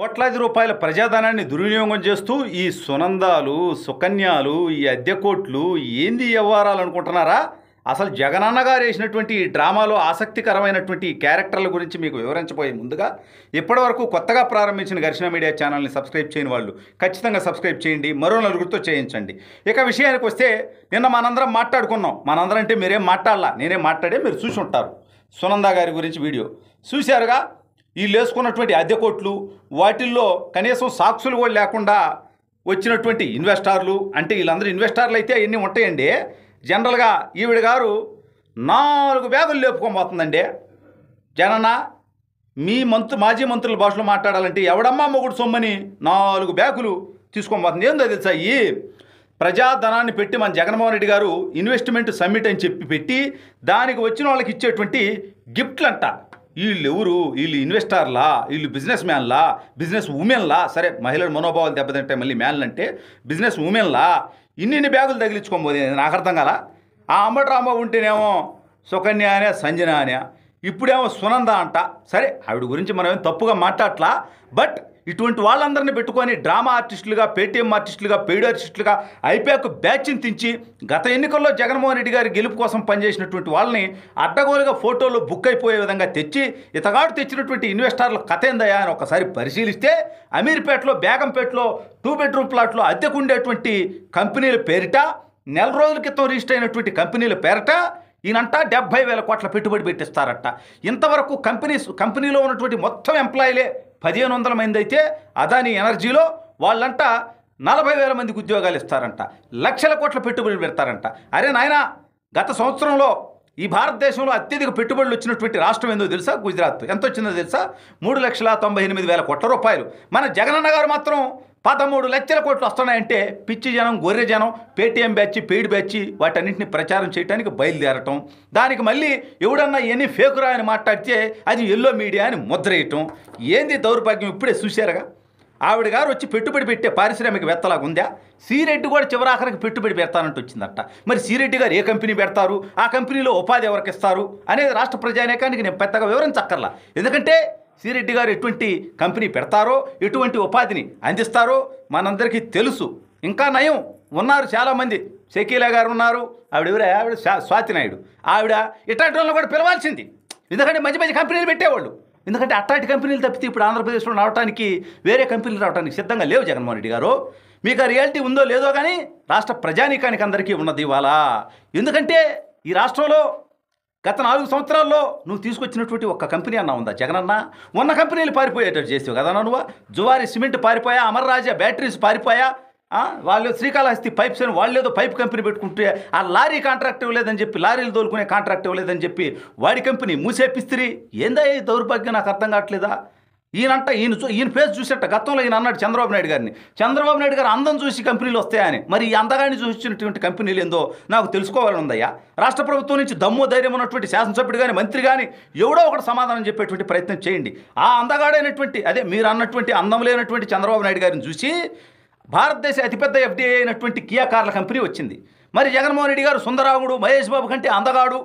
కోట్లాది రూపాయల ప్రజాధనాన్ని దుర్వినియోగం చేస్తూ ఈ సునందాలు సుకన్యాలు ఈ అద్దె కోట్లు ఏంది ఎవ్వారాలనుకుంటున్నారా అసలు జగనన్న గారు వేసినటువంటి డ్రామాలో ఆసక్తికరమైనటువంటి క్యారెక్టర్ల గురించి మీకు వివరించబోయే ముందుగా ఇప్పటివరకు కొత్తగా ప్రారంభించిన ఘర్షణ మీడియా ఛానల్ని సబ్స్క్రైబ్ చేయని వాళ్ళు ఖచ్చితంగా సబ్స్క్రైబ్ చేయండి మరో నలుగురితో చేయించండి ఇక విషయానికి వస్తే నిన్న మనందరం మాట్లాడుకున్నాం మనందరం అంటే మీరేం మాట్లాడాలా నేనేం మాట్లాడే మీరు చూసి ఉంటారు సునందా గారి గురించి వీడియో చూశారుగా వీళ్ళు వేసుకున్నటువంటి అద్దె కోట్లు వాటిల్లో కనీసం సాక్షులు కూడా లేకుండా వచ్చినటువంటి ఇన్వెస్టార్లు అంటే వీళ్ళందరూ ఇన్వెస్టార్లు అయితే అవన్నీ ఉంటాయండి జనరల్గా ఈవిడ గారు నాలుగు బ్యాగులు లేపుకోబోతుందండి జనన మీ మంత్రు మాజీ మంత్రుల భాషలో మాట్లాడాలంటే ఎవడమ్మా మొగుడు సొమ్మని నాలుగు బ్యాగులు తీసుకోబోతుంది ఏందో తెలుసా ఈ ప్రజాధనాన్ని పెట్టి మన జగన్మోహన్ రెడ్డి గారు ఇన్వెస్ట్మెంట్ సమ్మిట్ అని చెప్పి పెట్టి దానికి వచ్చిన వాళ్ళకి ఇచ్చేటువంటి గిఫ్ట్లు అంట వీళ్ళు ఎవరు వీళ్ళు ఇన్వెస్టర్లా వీళ్ళు బిజినెస్ మ్యాన్లా బిజినెస్ ఉమెన్లా సరే మహిళల మనోభావాలు దెబ్బతింటే మళ్ళీ మ్యాన్లు అంటే బిజినెస్ ఉమెన్లా ఇన్ని ఇన్ని బ్యాగులు తగిలించుకోబోదే నాకు అర్థం కదా ఆ అంబటి రాంబాబు ఉంటేనేమో సుకన్య అనే సంజన అనే ఇప్పుడేమో సునంద అంట సరే ఆవిడ గురించి మనం తప్పుగా మాట్లాడట్లా బట్ ఇటువంటి వాళ్ళందరిని పెట్టుకొని డ్రామా ఆర్టిస్టులుగా పేటీఎం ఆర్టిస్టులుగా పెయిడ్ ఆర్టిస్టులుగా ఐపాక్ బ్యాచ్ని తెచ్చి గత ఎన్నికల్లో జగన్మోహన్ రెడ్డి గారి గెలుపు కోసం పనిచేసినటువంటి వాళ్ళని అడ్డగోలుగా ఫోటోలు బుక్ అయిపోయే విధంగా తెచ్చి ఇతగాడు తెచ్చినటువంటి ఇన్వెస్టర్ల కథ ఏందయా అని ఒకసారి పరిశీలిస్తే అమీర్పేటలో బేగంపేటలో టూ బెడ్రూమ్ ప్లాట్లో అద్దెకు ఉండేటువంటి కంపెనీల పేరిట నెల రోజుల క్రితం రిజిస్టర్ అయినటువంటి కంపెనీల పేరట ఈయనంట డెబ్బై వేల కోట్ల పెట్టుబడి పెట్టిస్తారట ఇంతవరకు కంపెనీస్ కంపెనీలో ఉన్నటువంటి మొత్తం ఎంప్లాయీలే పదిహేను వందల మంది అయితే అదాని ఎనర్జీలో వాళ్ళంట నలభై వేల మందికి ఉద్యోగాలు ఇస్తారంట లక్షల కోట్ల పెట్టుబడులు పెడతారంట అరే నాయన గత సంవత్సరంలో ఈ భారతదేశంలో అత్యధిక పెట్టుబడులు వచ్చినటువంటి రాష్ట్రం ఏందో తెలుసా గుజరాత్ ఎంత వచ్చిందో తెలుసా మూడు లక్షల తొంభై ఎనిమిది వేల కోట్ల రూపాయలు మన జగనన్న గారు మాత్రం పదమూడు లక్షల కోట్లు వస్తున్నాయంటే పిచ్చి జనం గొర్రె జనం పేటీఎం బ్యాచ్ పెయిడ్ బ్యాచ్ వాటన్నింటిని ప్రచారం చేయడానికి బయలుదేరటం దానికి మళ్ళీ ఎవడన్నా ఎన్ని ఫేకురా అని మాట్లాడితే అది ఎల్లో మీడియా అని ముద్రేయటం ఏంది దౌర్భాగ్యం ఇప్పుడే చూశారుగా ఆవిడ గారు వచ్చి పెట్టుబడి పెట్టే వెత్తలాగా ఉందా సిరెడ్డి కూడా చివరాఖరికి పెట్టుబడి పెడతానంటూ వచ్చిందట మరి సిరెడ్డి గారు ఏ కంపెనీ పెడతారు ఆ కంపెనీలో ఉపాధి ఎవరికి ఇస్తారు అనేది రాష్ట్ర ప్రజానేకానికి నేను పెద్దగా వివరించక్కర్లా ఎందుకంటే సిరెడ్డి గారు ఎటువంటి కంపెనీ పెడతారో ఎటువంటి ఉపాధిని అందిస్తారో మనందరికీ తెలుసు ఇంకా నయం ఉన్నారు చాలామంది శకీలా గారు ఉన్నారు ఆవిడ ఎవరే ఆవిడ స్వాతి నాయుడు ఆవిడ ఇట్లాంటి కూడా పిలవాల్సింది ఎందుకంటే మంచి మంచి కంపెనీలు పెట్టేవాళ్ళు ఎందుకంటే అట్లాంటి కంపెనీలు తప్పితే ఇప్పుడు ఆంధ్రప్రదేశ్లో రావడానికి వేరే కంపెనీలు రావడానికి సిద్ధంగా లేవు జగన్మోహన్ రెడ్డి గారు మీకు ఆ రియాలిటీ ఉందో లేదో కానీ రాష్ట్ర ప్రజానీకానికి అందరికీ ఉన్నది ఇవాళ ఎందుకంటే ఈ రాష్ట్రంలో గత నాలుగు సంవత్సరాల్లో నువ్వు తీసుకొచ్చినటువంటి ఒక్క కంపెనీ అన్న ఉందా జగనన్న ఉన్న కంపెనీలు పారిపోయేటట్టు చేసావు కదా నువ్వు జువారి సిమెంట్ పారిపోయా అమర్రాజా బ్యాటరీస్ పారిపోయా వాళ్ళు శ్రీకాళహస్తి పైప్స్ అని వాళ్ళు ఏదో పైప్ కంపెనీ పెట్టుకుంటే ఆ లారీ కాంట్రాక్ట్ ఇవ్వలేదని చెప్పి లారీలు తోలుకునే కాంట్రాక్ట్ ఇవ్వలేదని చెప్పి వాడి కంపెనీ మూసేపిస్త్రీ ఏందా దౌర్భాగ్యం నాకు అర్థం కావట్లేదా ఈయనంట ఈయన చూ ఈయన ఫేస్ చూసేట గతంలో ఈయన అన్నాడు చంద్రబాబు నాయుడు గారిని చంద్రబాబు నాయుడు గారు అందం చూసి కంపెనీలు వస్తాయని మరి ఈ అందగాన్ని చూసినటువంటి కంపెనీలు ఏందో నాకు తెలుసుకోవాలని ఉందయ్యా రాష్ట్ర ప్రభుత్వం నుంచి దమ్ము ధైర్యం ఉన్నటువంటి శాసనసభ్యుడు కానీ మంత్రి కానీ ఎవడో ఒకటి సమాధానం చెప్పేటువంటి ప్రయత్నం చేయండి ఆ అందగాడైనటువంటి అదే మీరు అన్నటువంటి అందం లేనటువంటి చంద్రబాబు నాయుడు గారిని చూసి భారతదేశ అతిపెద్ద ఎఫ్డీఏ అయినటువంటి కియా కార్ల కంపెనీ వచ్చింది మరి జగన్మోహన్ రెడ్డి గారు సుందరాముడు మహేష్ బాబు కంటే అందగాడు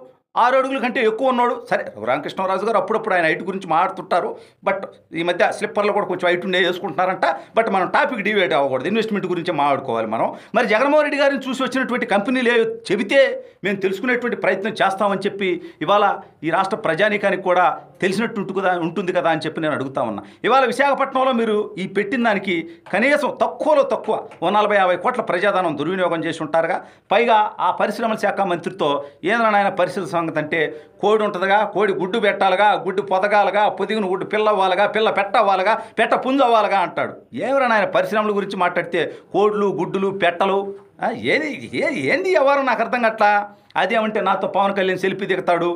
ఆరు అడుగుల కంటే ఎక్కువ ఉన్నాడు సరే రామకృష్ణరాజు గారు అప్పుడప్పుడు ఆయన హైట్ గురించి మాట్లాడుతుంటారు బట్ ఈ మధ్య స్లిప్పర్లు కూడా కొంచెం హైట్ ఉండే వేసుకుంటున్నారంట బట్ మనం టాపిక్ డివేట్ అవ్వకూడదు ఇన్వెస్ట్మెంట్ గురించి మాట్లాడుకోవాలి మనం మరి జగన్మోహన్ రెడ్డి గారిని చూసి వచ్చినటువంటి కంపెనీలు చెబితే మేము తెలుసుకునేటువంటి ప్రయత్నం చేస్తామని చెప్పి ఇవాళ ఈ రాష్ట్ర ప్రజానీకానికి కూడా తెలిసినట్టు కదా ఉంటుంది కదా అని చెప్పి నేను అడుగుతా ఉన్నా ఇవాళ విశాఖపట్నంలో మీరు ఈ పెట్టిన దానికి కనీసం తక్కువలో తక్కువ ఓ నలభై యాభై కోట్ల ప్రజాధనం దుర్వినియోగం చేసి ఉంటారుగా పైగా ఆ పరిశ్రమల శాఖ మంత్రితో ఏంద్రనాయన సంఘ ఉన్నదంటే కోడి ఉంటుందిగా కోడి గుడ్డు పెట్టాలిగా గుడ్డు పొదగాలిగా పొదిగిన గుడ్డు పిల్లవ్వాలిగా పిల్ల పెట్టవ్వాలిగా పెట్ట పుంజవ్వాలిగా అంటాడు ఏమైనా ఆయన పరిశ్రమల గురించి మాట్లాడితే కోడ్లు గుడ్డులు పెట్టలు ఏది ఏంది ఎవరు నాకు అర్థం కట్లా అదేమంటే నాతో పవన్ కళ్యాణ్ సెల్ఫీ దిగుతాడు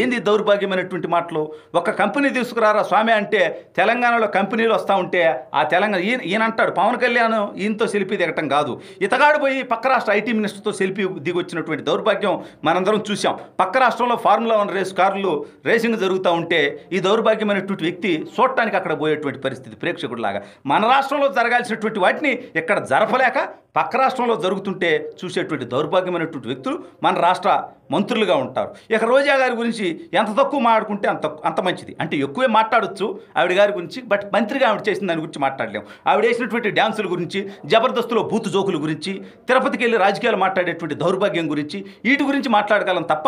ఏంది దౌర్భాగ్యమైనటువంటి మాటలు ఒక కంపెనీ తీసుకురారా స్వామి అంటే తెలంగాణలో కంపెనీలు వస్తూ ఉంటే ఆ తెలంగాణ ఈయన ఈయన అంటాడు పవన్ కళ్యాణ్ ఈయనతో సెల్ఫీ దిగటం కాదు ఇతగాడు పోయి పక్క రాష్ట్ర ఐటీ మినిస్టర్తో సెల్ఫీ దిగొచ్చినటువంటి దౌర్భాగ్యం మనందరం చూసాం పక్క రాష్ట్రంలో ఫార్ములా వన్ రేస్ కార్లు రేసింగ్ జరుగుతూ ఉంటే ఈ దౌర్భాగ్యమైనటువంటి వ్యక్తి చూడటానికి అక్కడ పోయేటువంటి పరిస్థితి ప్రేక్షకుడిలాగా మన రాష్ట్రంలో జరగాల్సినటువంటి వాటిని ఇక్కడ జరపలేక పక్క రాష్ట్రంలో జరుగుతుంటే చూసేటువంటి దౌర్భాగ్యమైనటువంటి వ్యక్తులు మన రాష్ట్ర మంత్రులుగా ఉంటారు ఇక రోజా గారి గురించి గురించి ఎంత తక్కువ మాట్లాడుకుంటే అంత అంత మంచిది అంటే ఎక్కువే మాట్లాడచ్చు ఆవిడ గారి గురించి బట్ మంత్రిగా ఆవిడ చేసిన దాని గురించి మాట్లాడలేము ఆవిడ వేసినటువంటి డ్యాన్సుల గురించి జబర్దస్త్లో బూతు జోకుల గురించి తిరుపతికి వెళ్ళి రాజకీయాలు మాట్లాడేటువంటి దౌర్భాగ్యం గురించి వీటి గురించి మాట్లాడగలం తప్ప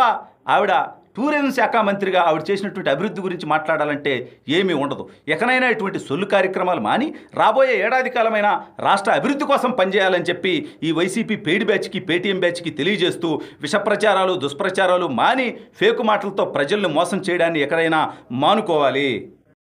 ఆవిడ టూరిజం శాఖ మంత్రిగా ఆవిడ చేసినటువంటి అభివృద్ధి గురించి మాట్లాడాలంటే ఏమీ ఉండదు ఎక్కడైనా ఇటువంటి సొల్లు కార్యక్రమాలు మాని రాబోయే ఏడాది కాలమైన రాష్ట్ర అభివృద్ధి కోసం పనిచేయాలని చెప్పి ఈ వైసీపీ పేడి బ్యాచ్కి పేటీఎం బ్యాచ్కి తెలియజేస్తూ విషప్రచారాలు దుష్ప్రచారాలు మాని ఫేకు మాటలతో ప్రజల్ని మోసం చేయడాన్ని ఎక్కడైనా మానుకోవాలి